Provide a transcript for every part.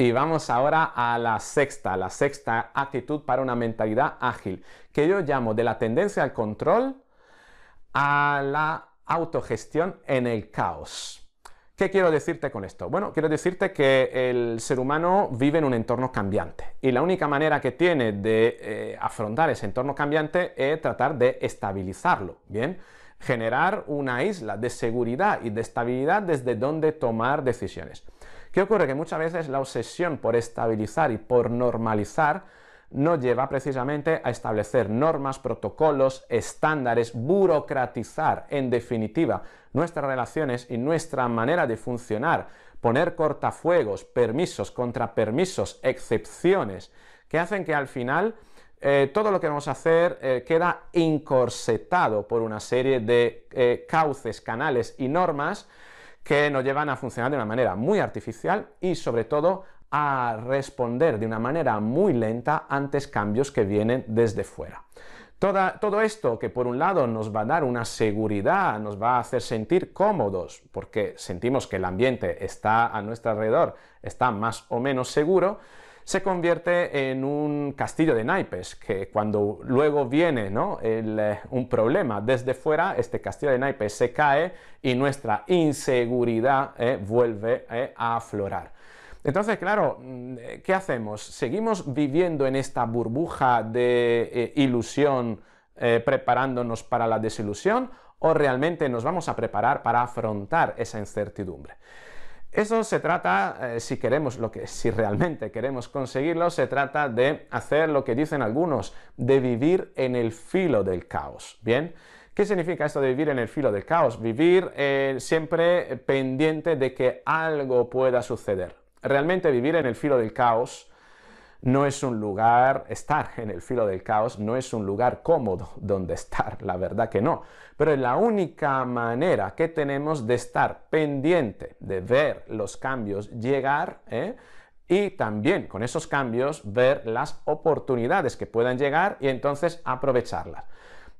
Y vamos ahora a la sexta, la sexta actitud para una mentalidad ágil, que yo llamo de la tendencia al control a la autogestión en el caos. ¿Qué quiero decirte con esto? Bueno, quiero decirte que el ser humano vive en un entorno cambiante y la única manera que tiene de eh, afrontar ese entorno cambiante es tratar de estabilizarlo, ¿bien? Generar una isla de seguridad y de estabilidad desde donde tomar decisiones. ¿Qué ocurre? Que muchas veces la obsesión por estabilizar y por normalizar no lleva precisamente a establecer normas, protocolos, estándares, burocratizar, en definitiva, nuestras relaciones y nuestra manera de funcionar, poner cortafuegos, permisos, contrapermisos, excepciones, que hacen que al final eh, todo lo que vamos a hacer eh, queda encorsetado por una serie de eh, cauces, canales y normas que nos llevan a funcionar de una manera muy artificial y sobre todo a responder de una manera muy lenta ante cambios que vienen desde fuera. todo esto que por un lado nos va a dar una seguridad, nos va a hacer sentir cómodos, porque sentimos que el ambiente está a nuestro alrededor, está más o menos seguro, se convierte en un castillo de naipes, que cuando luego viene eh, un problema desde fuera, este castillo de naipes se cae y nuestra inseguridad eh, vuelve eh, a aflorar. Entonces, claro, mm, ¿qué hacemos? ¿Seguimos viviendo en esta burbuja de ilusión preparándonos para la desilusión o realmente nos vamos a preparar para afrontar esa incertidumbre? Eso se trata, eh, si queremos lo que, si realmente queremos conseguirlo, se trata de hacer lo que dicen algunos, de vivir en el filo del caos. Bien, ¿Qué significa esto de vivir en el filo del caos? Vivir eh, siempre pendiente de que algo pueda suceder. Realmente vivir en el filo del caos no es un lugar, estar en el filo del caos no es un lugar cómodo donde estar, la verdad que no. Pero es la única manera que tenemos de estar pendiente, de ver los cambios llegar, ¿eh? y también con esos cambios ver las oportunidades que puedan llegar y entonces aprovecharlas.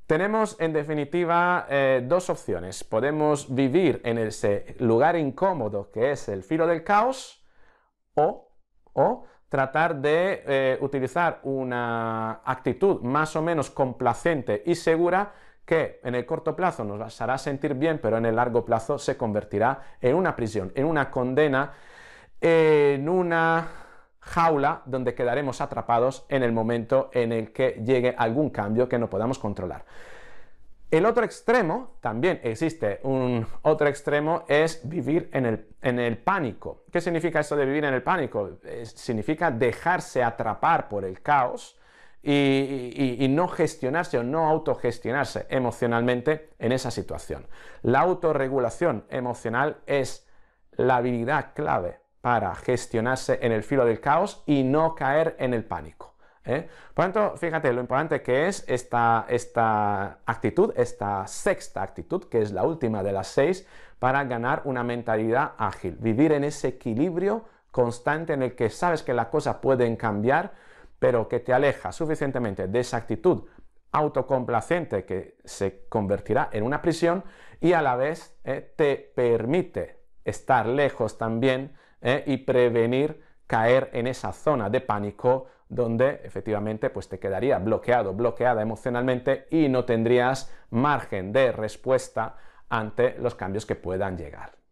Tenemos en definitiva eh, dos opciones. Podemos vivir en ese lugar incómodo que es el filo del caos o, o tratar de eh, utilizar una actitud más o menos complacente y segura que en el corto plazo nos hará sentir bien, pero en el largo plazo se convertirá en una prisión, en una condena, en una jaula donde quedaremos atrapados en el momento en el que llegue algún cambio que no podamos controlar. El otro extremo, también existe un otro extremo, es vivir en el, en el pánico. ¿Qué significa eso de vivir en el pánico? significa dejarse atrapar por el caos y, y, no gestionarse o no autogestionarse emocionalmente en esa situación. La autorregulación emocional es la habilidad clave para gestionarse en el filo del caos y no caer en el pánico. ¿eh? Por lo tanto, fíjate lo importante que es esta, actitud, esta sexta actitud, que es la última de las seis, para ganar una mentalidad ágil, vivir en ese equilibrio constante en el que sabes que las cosas pueden cambiar, pero que te aleja suficientemente de esa actitud autocomplacente que se convertirá en una prisión y a la vez eh, te permite estar lejos también eh, y prevenir caer en esa zona de pánico donde efectivamente pues te quedaría bloqueado, bloqueada emocionalmente y no tendrías margen de respuesta ante los cambios que puedan llegar.